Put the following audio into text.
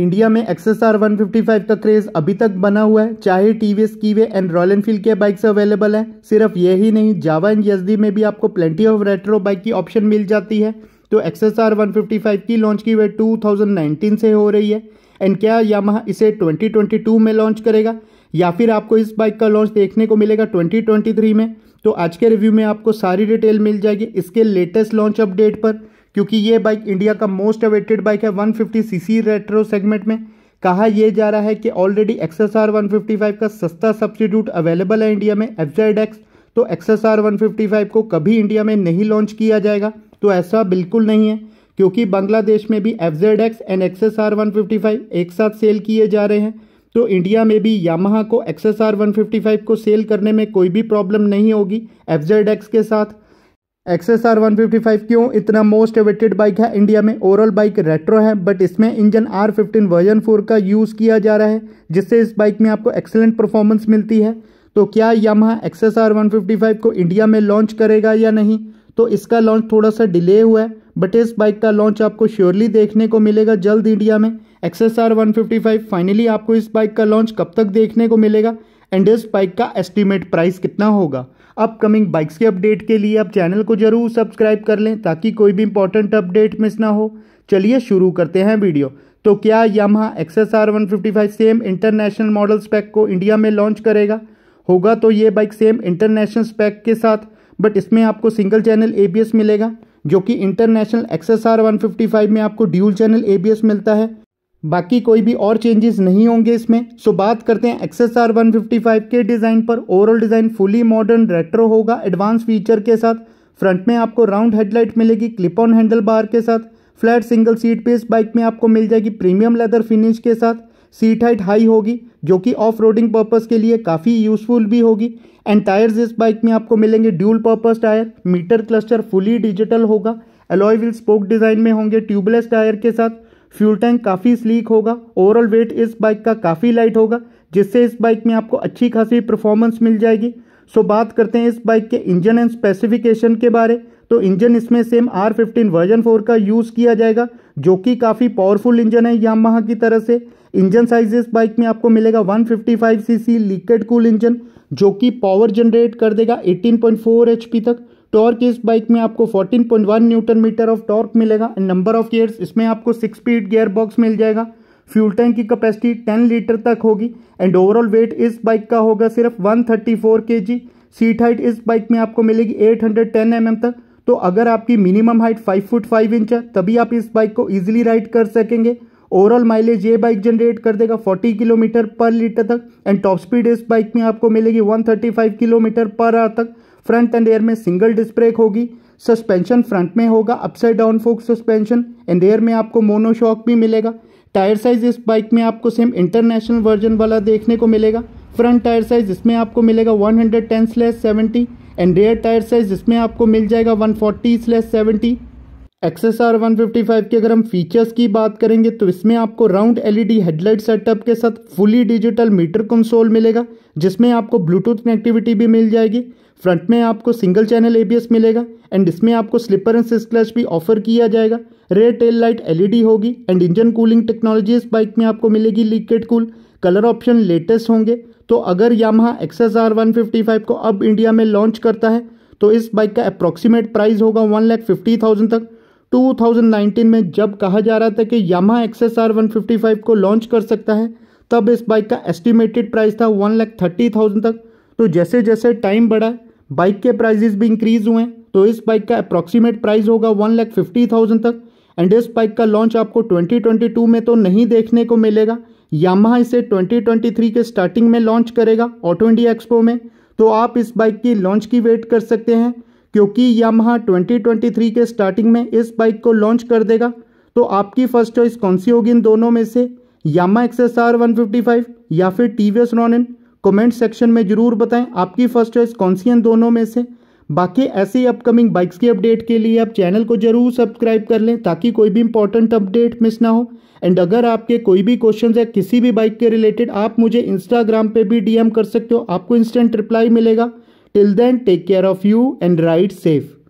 India में XS R one का craze अभी तक बना हुआ है चाहे TVS Keeway and Royal Enfield के बाइक्स अवेलेबल है सिर्फ ये ही नहीं जावा एंड यसदी में भी आपको प्लेंटी ऑफ रेट्रो बाइक की ऑप्शन मिल जाती है तो एक्सेस आर वन की लॉन्च की वह 2019 से हो रही है एंड क्या यामाहा इसे 2022 में लॉन्च करेगा या फिर आपको इस बाइक का लॉन्च देखने को मिलेगा 2023 में तो आज के रिव्यू में आपको सारी डिटेल मिल जाएगी इसके लेटेस्ट लॉन्च अपडेट पर क्योंकि ये बाइक इंडिया का मोस्ट अवेटेड बाइक है 150 सी रेट्रो सेगमेंट में कहा यह जा रहा है कि ऑलरेडी एक्सएस आर का सस्ता सब्सटीट्यूट अवेलेबल है इंडिया में एफ तो एक्सएस आर को कभी इंडिया में नहीं लॉन्च किया जाएगा तो ऐसा बिल्कुल नहीं है क्योंकि बांग्लादेश में भी F Z X and XS R one fifty five एक साथ सेल किए जा रहे हैं तो इंडिया में भी यामहा को XS R one fifty five को सेल करने में कोई भी प्रॉब्लम नहीं होगी एफ जेड एक्स के साथ एक्सेस आर 155 क्यों इतना मोस्ट एवेटेड बाइक है इंडिया में ओवरऑल बाइक रेट्रो है बट इसमें engine R fifteen version four का यूज़ किया जा रहा है जिससे इस बाइक में आपको एक्सेलेंट परफॉर्मेंस मिलती है तो क्या यामहा एक्सेस आर 155 को इंडिया में लॉन्च करेगा या नहीं तो इसका लॉन्च थोड़ा सा डिले हुआ है बट इस बाइक का लॉन्च आपको श्योरली देखने को मिलेगा जल्द इंडिया में एक्सेस आर 155 फाइनली आपको इस बाइक का लॉन्च कब तक देखने को मिलेगा एंड इस बाइक का एस्टिमेट प्राइस कितना होगा अपकमिंग बाइक्स के अपडेट के लिए आप चैनल को जरूर सब्सक्राइब कर लें ताकि कोई भी इंपॉर्टेंट अपडेट मिस ना हो चलिए शुरू करते हैं वीडियो तो क्या X S R one fifty five same international model spec को इंडिया में लॉन्च करेगा होगा तो ये बाइक सेम इंटरनेशनल स्पैक के साथ बट इसमें आपको सिंगल चैनल ए मिलेगा जो कि international X S R one fifty five में आपको ड्यूल चैनल ए मिलता है बाकी कोई भी और चेंजेस नहीं होंगे इसमें सो बात करते हैं एक्सेस आर वन के डिज़ाइन पर overall design fully modern retro होगा एडवांस फीचर के साथ फ्रंट में आपको राउंड हेडलाइट मिलेगी क्लिप ऑन हैंडल बार के साथ फ्लैट सिंगल सीट पे इस बाइक में आपको मिल जाएगी प्रीमियम लेदर फिनिश के साथ सीट हाइट हाई होगी जो कि ऑफ रोडिंग पर्पज़ के लिए काफ़ी यूजफुल भी होगी एंड टायर्स इस बाइक में आपको मिलेंगे dual purpose tyre metre cluster fully digital होगा एलॉय व्हील स्पोक डिज़ाइन में होंगे ट्यूबलेस टायर के साथ फ्यूल टैंक काफ़ी स्लीक होगा ओवरऑल वेट इस बाइक का काफ़ी लाइट होगा जिससे इस बाइक में आपको अच्छी खासी परफॉर्मेंस मिल जाएगी सो बात करते हैं इस बाइक के इंजन एंड स्पेसिफिकेशन के बारे तो इंजन इसमें same R fifteen version four का यूज़ किया जाएगा जो कि काफ़ी पावरफुल इंजन है यामाहा की तरह से इंजन साइज इस बाइक में आपको मिलेगा 155 सीसी लीकेड कूल इंजन जो कि पावर जनरेट कर देगा 18.4 एचपी तक टॉर्क इस बाइक में आपको 14.1 न्यूटन मीटर ऑफ टॉर्क मिलेगा नंबर ऑफ गियर्स इसमें आपको सिक्स स्पीड गियर बॉक्स मिल जाएगा फ्यूल टैंक की कैपेसिटी 10 लीटर तक होगी एंड ओवरऑल वेट इस बाइक का होगा सिर्फ 134 थर्टी सीट हाइट इस बाइक में आपको मिलेगी 810 हंड्रेड mm तक तो अगर आपकी मिनिमम हाइट 5 फुट 5 इंच है तभी आप इस बाइक को ईजिली राइड कर सकेंगे ओवरऑल माइलेज ये बाइक जनरेट कर देगा 40 किलोमीटर पर लीटर तक एंड टॉप स्पीड इस बाइक में आपको मिलेगी 135 किलोमीटर पर आर तक फ्रंट एंड एयर में सिंगल डिस्क ब्रेक होगी सस्पेंशन फ्रंट में होगा upside down fork suspension and rear में आपको मोनोशॉक भी मिलेगा टायर साइज इस बाइक में आपको सेम इंटरनेशनल वर्जन वाला देखने को मिलेगा फ्रंट टायर साइज इसमें आपको मिलेगा 110 hundred ten slash seventy and rear tyre size इसमें आपको मिल जाएगा 140 forty slash seventy XS R one की अगर हम फीचर्स की बात करेंगे तो इसमें आपको राउंड एलईडी हेडलाइट सेटअप के साथ फुली डिजिटल मीटर कंसोल मिलेगा जिसमें आपको ब्लूटूथ कनेक्टिविटी भी मिल जाएगी फ्रंट में आपको सिंगल चैनल एबीएस मिलेगा एंड इसमें आपको स्लिपर एंड क्लच भी ऑफर किया जाएगा रेयर टेल लाइट एलईडी होगी एंड इंजन कूलिंग टेक्नोलॉजी इस बाइक में आपको मिलेगी liquid cool colour option latest होंगे तो अगर Yamaha X S R one fifty five को अब इंडिया में लॉन्च करता है तो इस बाइक का अप्रॉक्सीमेट प्राइस होगा वन लैख फिफ्टी थाउजेंड तक टू थाउजेंड नाइनटीन में जब कहा जा रहा था कि Yamaha S R one fifty five को लॉन्च कर सकता है तब इस बाइक का एस्टिमेटेड प्राइस था वन लैख थर्टी थाउजेंड तक तो जैसे जैसे टाइम बढ़ा बाइक के प्राइजेज भी इंक्रीज हुए तो इस बाइक का अप्रॉक्सीमेट प्राइस होगा वन लैख फिफ्टी थाउजेंड तक एंड इस बाइक का लॉन्च आपको 2022 में तो नहीं देखने को मिलेगा यामा इसे 2023 के स्टार्टिंग में लॉन्च करेगा ऑटो इंडिया एक्सपो में तो आप इस बाइक की लॉन्च की वेट कर सकते हैं क्योंकि ट्वेंटी 2023 के स्टार्टिंग में इस बाइक को लॉन्च कर देगा तो आपकी फर्स्ट चॉइस कौन सी होगी इन दोनों में से Yamaha X S one fifty five या फिर T V S Ronin comment section में ज़रूर बताएं आपकी फर्स्ट चॉइस कौन सी है दोनों में से बाकी ऐसे ही अपकमिंग बाइक्स की अपडेट के लिए आप चैनल को जरूर सब्सक्राइब कर लें ताकि कोई भी इंपॉर्टेंट अपडेट मिस ना हो एंड अगर आपके कोई भी क्वेश्चन है किसी भी बाइक के रिलेटेड आप मुझे इंस्टाग्राम पर भी डी कर सकते हो आपको इंस्टेंट रिप्लाई मिलेगा till then take care of you and ride safe